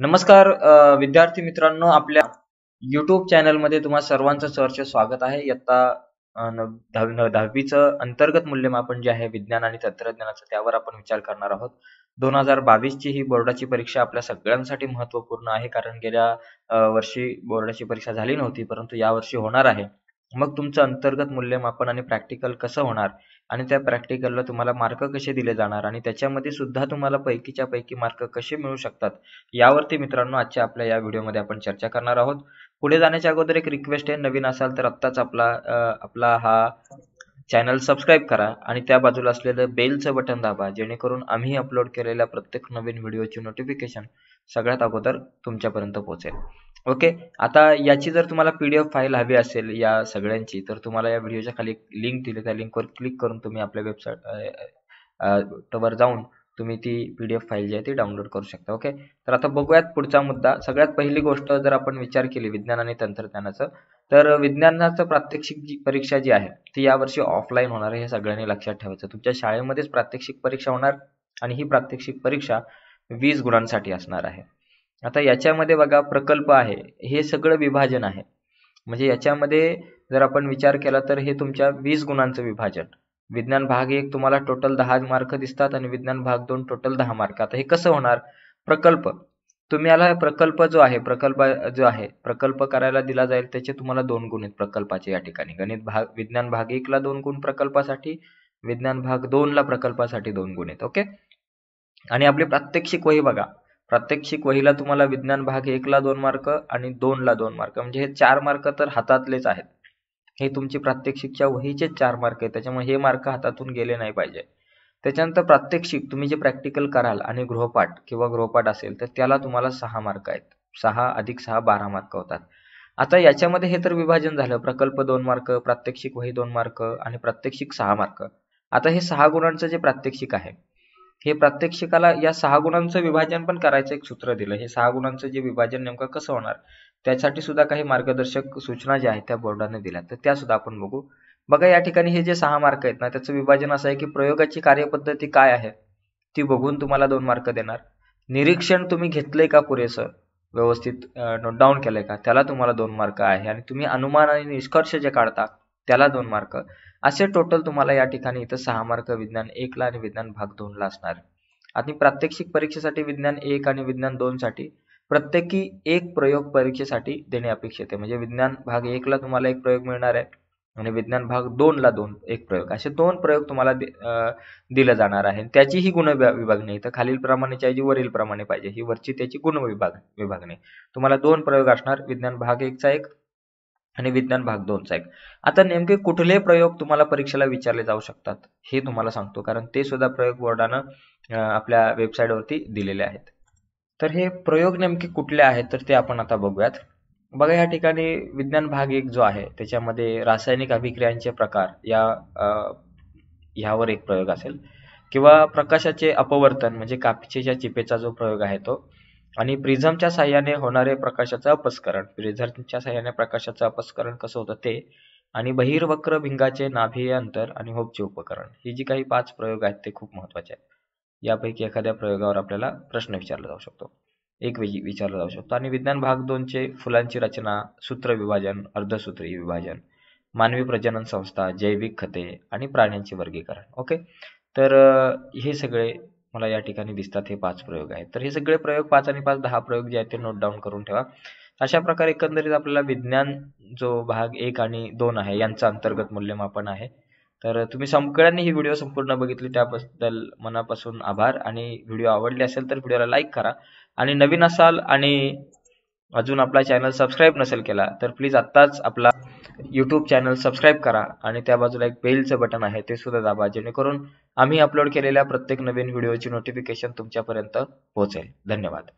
नमस्कार विद्यार्थी मित्रांनो आपल्या युट्यूब चॅनलमध्ये तुम्हा सर्वांचं सहर्ष स्वागत आहे इयत्ता दहावीचं अंतर्गत मूल्यमापन जे आहे विज्ञान आणि तंत्रज्ञानाचं त्यावर आपण विचार करणार आहोत दोन हजार ची ही बोर्डाची परीक्षा आपल्या सगळ्यांसाठी महत्वपूर्ण आहे कारण गेल्या वर्षी बोर्डाची परीक्षा झाली नव्हती परंतु यावर्षी होणार आहे मग तुमचं अंतर्गत मूल्यमापन आणि प्रॅक्टिकल कसं होणार आणि त्या प्रॅक्टिकलला तुम्हाला मार्क कसे दिले जाणार आणि त्याच्यामध्ये सुद्धा तुम्हाला पैकीच्या पैकी मार्क कसे मिळू शकतात यावरती मित्रांनो आजच्या आपल्या या व्हिडिओमध्ये आपण चर्चा करणार आहोत पुढे जाण्याच्या अगोदर एक रिक्वेस्ट आहे नवीन असाल तर आत्ताच आपला आपला हा चॅनल सबस्क्राईब करा आणि त्या बाजूला असलेलं बेलचं बटन दाबा जेणेकरून आम्ही अपलोड केलेल्या प्रत्येक नवीन व्हिडिओची नोटिफिकेशन सगळ्यात अगोदर तुमच्यापर्यंत पोहोचेल ओके आता याची जर तुम्हाला पी डी एफ फाईल हवी असेल या सगळ्यांची तर तुम्हाला या व्हिडिओच्या खाली लिंक दिली त्या लिंकवर क्लिक करून तुम्ही आपल्या वेबसाईट वर जाऊन तुम्ही ती पी डी एफ फाईल जी आहे ती डाउनलोड करू शकता ओके तर आता बघूयात पुढचा मुद्दा सगळ्यात पहिली गोष्ट जर आपण विचार केली विज्ञान आणि तंत्रज्ञानाचं तर विज्ञानाचं प्रात्यक्षिक जी परीक्षा जी आहे ती यावर्षी ऑफलाईन होणार आहे हे सगळ्यांनी लक्षात ठेवायचं तुमच्या शाळेमध्येच प्रात्यक्षिक परीक्षा होणार आणि ही प्रात्यक्षिक परीक्षा वीस गुणांसाठी असणार आहे आता याच्यामध्ये बघा प्रकल्प आहे हे सगळं विभाजन आहे म्हणजे याच्यामध्ये जर आपण विचार केला तर हे तुमच्या वीस गुणांचं विभाजन विज्ञान भाग एक तुम्हाला टोटल दहा मार्क दिसतात आणि विज्ञान भाग दोन टोटल दहा मार्क आता हे कसं होणार प्रकल्प तुम्ही याला प्रकल्प जो आहे प्रकल्प जो आहे प्रकल्प करायला दिला जाईल त्याचे तुम्हाला दोन गुण आहेत प्रकल्पाचे या ठिकाणी गणित भाग विज्ञान भाग एकला दोन गुण प्रकल्पासाठी विज्ञान भाग दोनला प्रकल्पासाठी दोन गुण आहेत ओके आणि आपली प्रात्यक्षिक वही बघा प्रात्यक्षिक वहीला तुम्हाला विज्ञान भाग एकला दोन मार्क आणि दोनला दोन मार्क म्हणजे हे चार मार्क तर हातातलेच आहेत हे तुमची प्रात्यक्षिकच्या वहीचे चार मार्क आहेत त्याच्यामुळे हे मार्क हातातून गेले नाही पाहिजे त्याच्यानंतर प्रात्यक्षिक तुम्ही जे प्रॅक्टिकल कराल आणि गृहपाठ किंवा गृहपाठ असेल तर त्याला तुम्हाला सहा मार्क आहेत सहा अधिक सहा बारा मार्क होतात आता याच्यामध्ये हे तर विभाजन झालं प्रकल्प दोन मार्क प्रात्यक्षिक वही दोन मार्क आणि प्रात्यक्षिक सहा मार्क आता हे सहा गुणांचं जे प्रात्यक्षिक आहे हे प्रात्यक्षिकाला या सहा गुणांचं विभाजन पण करायचं एक सूत्र दिलं हे सहा गुणांचं जे विभाजन नेमकं कसं होणार त्यासाठी सुद्धा काही मार्गदर्शक सूचना ज्या आहेत त्या बोर्डाने दिल्या तर त्या सुद्धा आपण बघू बघा या ठिकाणी हे जे सहा मार्क आहेत ना त्याचं विभाजन असं आहे की प्रयोगाची कार्यपद्धती काय आहे ती बघून तुम्हाला दोन मार्क देणार निरीक्षण तुम्ही घेतलंय का पुरेसं व्यवस्थित नोट डाऊन केलंय का त्याला तुम्हाला दोन मार्क आहे आणि तुम्ही अनुमान आणि निष्कर्ष जे काढता त्याला दोन मार्क असे टोटल तुम्हाला या ठिकाणी इथं सहा मार्क विज्ञान एकला आणि विज्ञान भाग दोनला असणार आणि प्रात्यक्षिक परीक्षेसाठी विज्ञान एक आणि विज्ञान साठी प्रत्येकी एक प्रयोग परीक्षेसाठी देणे अपेक्षित आहे म्हणजे विज्ञान भाग एकला तुम्हाला एक प्रयोग मिळणार आहे आणि विज्ञान भाग दोनला दोन एक प्रयोग असे दोन प्रयोग तुम्हाला दिले जाणार आहे त्याचीही गुण विभागणी इथं खालील प्रमाणेची ऐवजी वरील प्रमाणे पाहिजे ही वरची त्याची गुण विभाग विभागणी तुम्हाला दोन प्रयोग असणार विज्ञान भाग एकचा एक आणि विज्ञान भाग दोनचा एक आता नेमके कुठले प्रयोग तुम्हाला परीक्षेला विचारले जाऊ शकतात हे तुम्हाला सांगतो कारण ते सुद्धा प्रयोग बोर्डानं आपल्या वेबसाईटवरती दिलेले आहेत तर हे प्रयोग नेमके कुठले आहेत तर ते आपण आता बघूयात बघा या ठिकाणी विज्ञान भाग एक जो आहे त्याच्यामध्ये रासायनिक अभिक्रियांचे प्रकार या ह्यावर एक प्रयोग असेल किंवा प्रकाशाचे अपवर्तन म्हणजे कापचेच्या चिपेचा जो प्रयोग आहे तो आणि प्रिझमच्या साह्याने होणारे प्रकाशाचं अपस्करण प्रिझमच्या साह्याने प्रकाशाचं अपस्करण कसं होतं ते आणि बहिर्वक्र भिंगाचे नाभीय अंतर आणि होपचे उपकरण हे जी काही पाच प्रयोग आहेत ते खूप महत्वाचे आहेत यापैकी एखाद्या प्रयोगावर आपल्याला प्रश्न विचारला जाऊ शकतो एक विचारला जाऊ शकतो आणि विज्ञान भाग दोनचे फुलांची रचना सूत्र विभाजन अर्धसूत्री विभाजन मानवी प्रजनन संस्था जैविक खते आणि प्राण्यांचे वर्गीकरण ओके तर हे सगळे मला या ठिकाणी दिसतात हे पाच प्रयोग आहेत तर हे सगळे प्रयोग पाच आणि पाच दहा प्रयोग जे आहेत ते नोट डाऊन करून ठेवा अशा प्रकारे एकंदरीत आपल्याला विज्ञान जो भाग एक आणि दोन आहे यांचं अंतर्गत मूल्यमापन आहे तर तुम्ही सगळ्यांनी ही व्हिडिओ संपूर्ण बघितली त्याबद्दल मनापासून आभार आणि व्हिडिओ आवडली असेल तर व्हिडिओला लाईक करा आणि नवीन असाल आणि अजून आपला चॅनल सबस्क्राईब नसेल केला तर प्लीज आत्ताच आपला यूट्यूब चॅनल सबस्क्राईब करा आणि त्या बाजूला एक बेलचं बटन आहे ते सुद्धा दाबा जेणेकरून आम्ही अपलोड केलेल्या प्रत्येक नवीन व्हिडिओची नोटिफिकेशन तुमच्यापर्यंत पोहोचेल धन्यवाद